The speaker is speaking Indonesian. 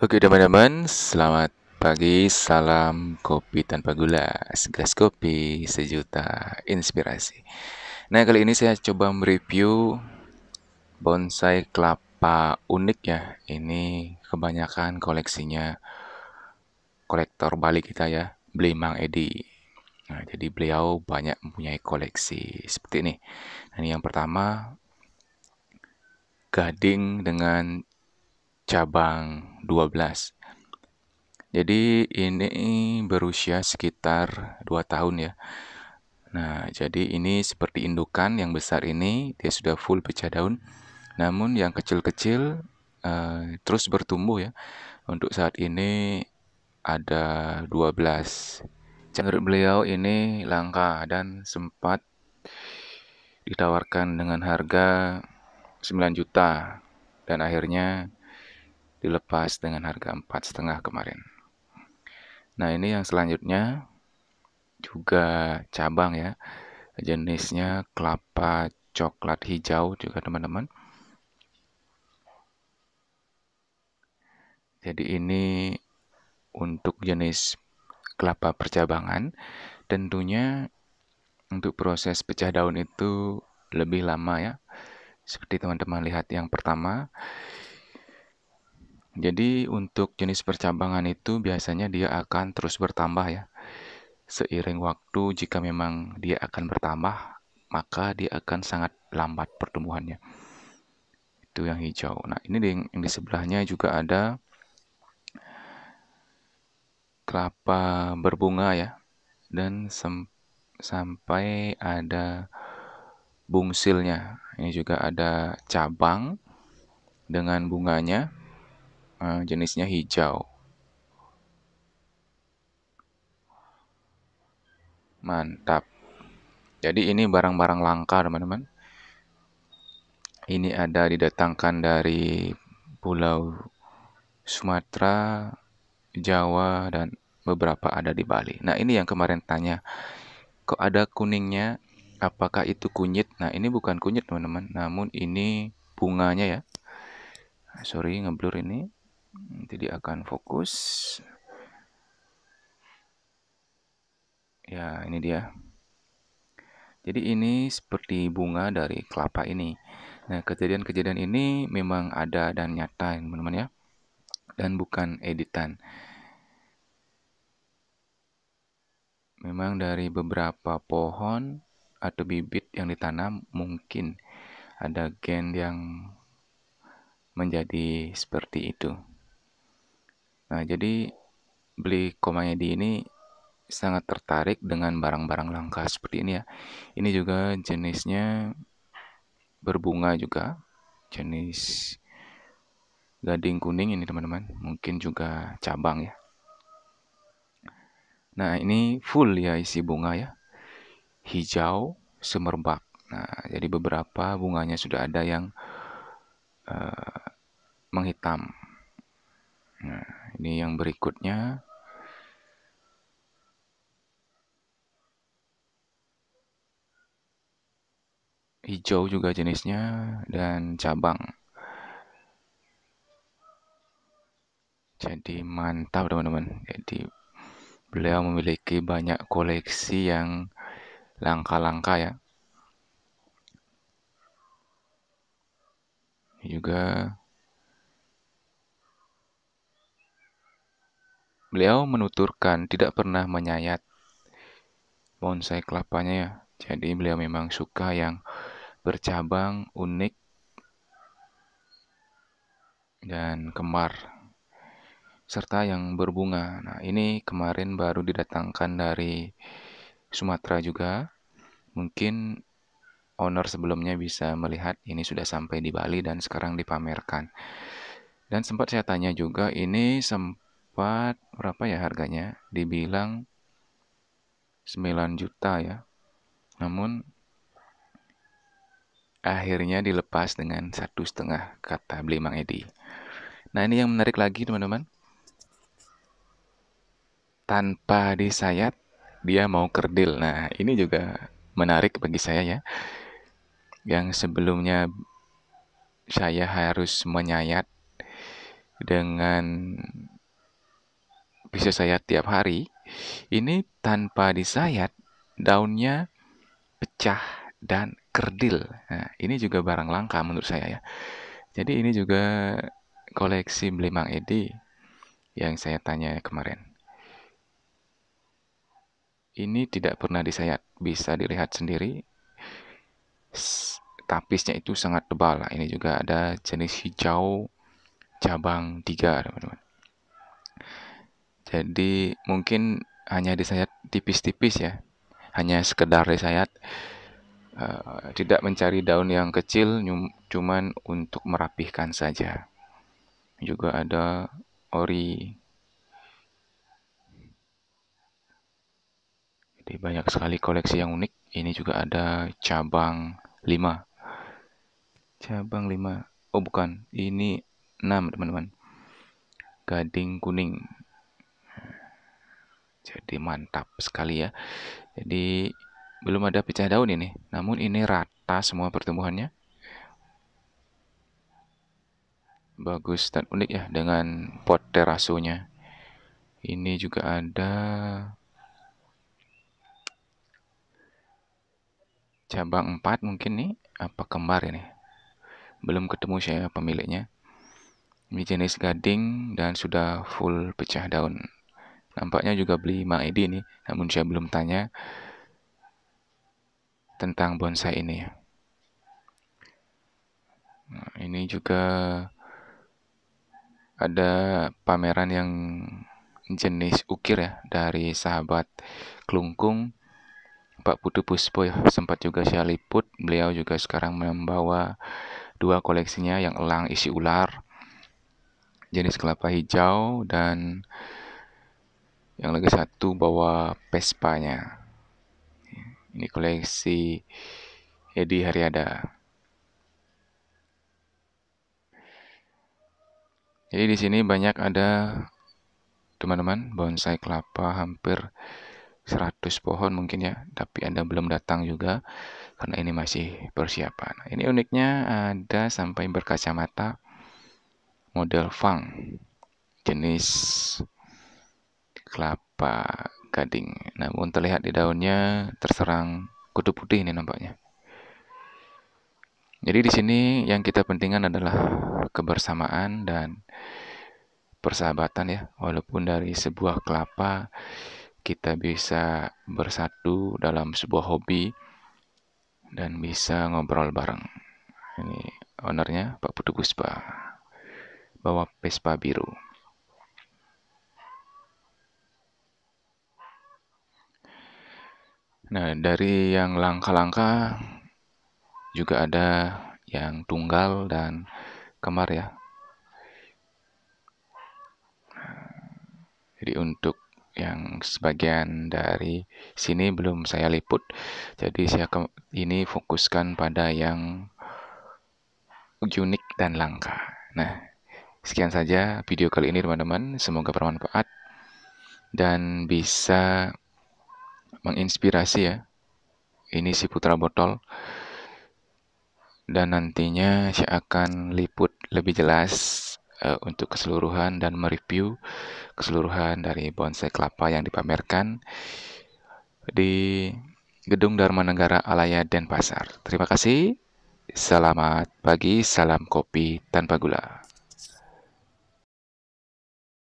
Oke teman-teman, selamat pagi, salam kopi tanpa gula, segelas kopi, sejuta inspirasi. Nah kali ini saya coba mereview bonsai kelapa unik ya. Ini kebanyakan koleksinya kolektor balik kita ya, Blimang Edi. Nah, jadi beliau banyak mempunyai koleksi seperti ini. Nah, ini yang pertama gading dengan cabang 12. Jadi ini berusia sekitar 2 tahun ya. Nah, jadi ini seperti indukan yang besar ini dia sudah full pecah daun. Namun yang kecil-kecil uh, terus bertumbuh ya. Untuk saat ini ada 12. Menurut beliau ini langka dan sempat ditawarkan dengan harga 9 juta dan akhirnya dilepas dengan harga empat setengah kemarin. Nah ini yang selanjutnya juga cabang ya, jenisnya kelapa coklat hijau juga teman-teman. Jadi ini untuk jenis kelapa percabangan, tentunya untuk proses pecah daun itu lebih lama ya. Seperti teman-teman lihat yang pertama, jadi untuk jenis percabangan itu biasanya dia akan terus bertambah ya. Seiring waktu jika memang dia akan bertambah, maka dia akan sangat lambat pertumbuhannya. Itu yang hijau. Nah, ini yang, yang di sebelahnya juga ada kelapa berbunga ya. Dan sampai ada bungsilnya. Ini juga ada cabang dengan bunganya Eh, jenisnya hijau. Mantap. Jadi ini barang-barang langka, teman-teman. Ini ada didatangkan dari pulau Sumatera, Jawa, dan beberapa ada di Bali. Nah, ini yang kemarin tanya. Kok ada kuningnya? Apakah itu kunyit? Nah, ini bukan kunyit, teman-teman. Namun ini bunganya ya. Sorry, ngeblur ini nanti dia akan fokus ya ini dia jadi ini seperti bunga dari kelapa ini nah kejadian-kejadian ini memang ada dan nyata teman-teman ya dan bukan editan memang dari beberapa pohon atau bibit yang ditanam mungkin ada gen yang menjadi seperti itu. Nah, jadi beli komedi ini sangat tertarik dengan barang-barang langka seperti ini ya. Ini juga jenisnya berbunga juga, jenis gading kuning ini teman-teman, mungkin juga cabang ya. Nah, ini full ya isi bunga ya. Hijau semerbak. Nah, jadi beberapa bunganya sudah ada yang uh, menghitam ini yang berikutnya. Hijau juga jenisnya dan cabang. Jadi mantap teman-teman. Jadi beliau memiliki banyak koleksi yang langka-langka ya. Juga Beliau menuturkan tidak pernah menyayat bonsai kelapanya ya. Jadi beliau memang suka yang bercabang, unik, dan kembar serta yang berbunga. Nah, ini kemarin baru didatangkan dari Sumatera juga. Mungkin owner sebelumnya bisa melihat ini sudah sampai di Bali dan sekarang dipamerkan. Dan sempat saya tanya juga ini sempat dapat berapa ya harganya? Dibilang 9 juta ya. Namun akhirnya dilepas dengan satu setengah kata beli Mang Edi. Nah ini yang menarik lagi teman-teman. Tanpa disayat dia mau kerdil. Nah ini juga menarik bagi saya ya. Yang sebelumnya saya harus menyayat dengan bisa saya tiap hari, ini tanpa disayat daunnya pecah dan kerdil. Nah, ini juga barang langka menurut saya ya. Jadi ini juga koleksi Blimang Edi yang saya tanya kemarin. Ini tidak pernah disayat, bisa dilihat sendiri. Tapisnya itu sangat tebal. Nah, ini juga ada jenis hijau cabang tiga, teman-teman. Jadi mungkin hanya disayat tipis-tipis ya, hanya sekedar disayat. Uh, eh, tidak mencari daun yang kecil, cuman untuk merapihkan saja. Juga ada ori. Jadi banyak sekali koleksi yang unik. Ini juga ada cabang 5 cabang 5 oh bukan ini 6 teman-teman gading kuning jadi mantap sekali ya. Jadi belum ada pecah daun ini, namun ini rata semua pertumbuhannya. Bagus dan unik ya dengan pot terasunya. Ini juga ada cabang 4 mungkin nih apa kembar ini belum ketemu saya pemiliknya ini jenis gading dan sudah full pecah daun Nampaknya juga beli Edi ini, namun saya belum tanya tentang bonsai ini. Nah, ini juga ada pameran yang jenis ukir ya dari sahabat Klungkung Pak Putu Puspo ya sempat juga saya liput beliau juga sekarang membawa dua koleksinya yang elang isi ular jenis kelapa hijau dan yang lagi satu bawa Vespa-nya. Ini koleksi Edi Haryada. Jadi di sini banyak ada teman-teman bonsai kelapa hampir 100 pohon mungkin ya, tapi Anda belum datang juga karena ini masih persiapan. Ini uniknya ada sampai berkacamata model fang jenis kelapa gading. Namun terlihat di daunnya terserang kutu putih ini nampaknya. Jadi di sini yang kita pentingkan adalah kebersamaan dan persahabatan ya. Walaupun dari sebuah kelapa kita bisa bersatu dalam sebuah hobi dan bisa ngobrol bareng. Ini ownernya Pak Putu Guspa bawa Vespa biru. Nah, dari yang langka-langka juga ada yang tunggal dan kembar ya. Nah, jadi untuk yang sebagian dari sini belum saya liput. Jadi saya ini fokuskan pada yang unik dan langka. Nah, sekian saja video kali ini teman-teman. Semoga bermanfaat dan bisa menginspirasi ya. Ini si Putra Botol. Dan nantinya saya akan liput lebih jelas uh, untuk keseluruhan dan mereview keseluruhan dari bonsai kelapa yang dipamerkan di Gedung Dharma Negara Alaya Denpasar. Terima kasih. Selamat pagi, salam kopi tanpa gula.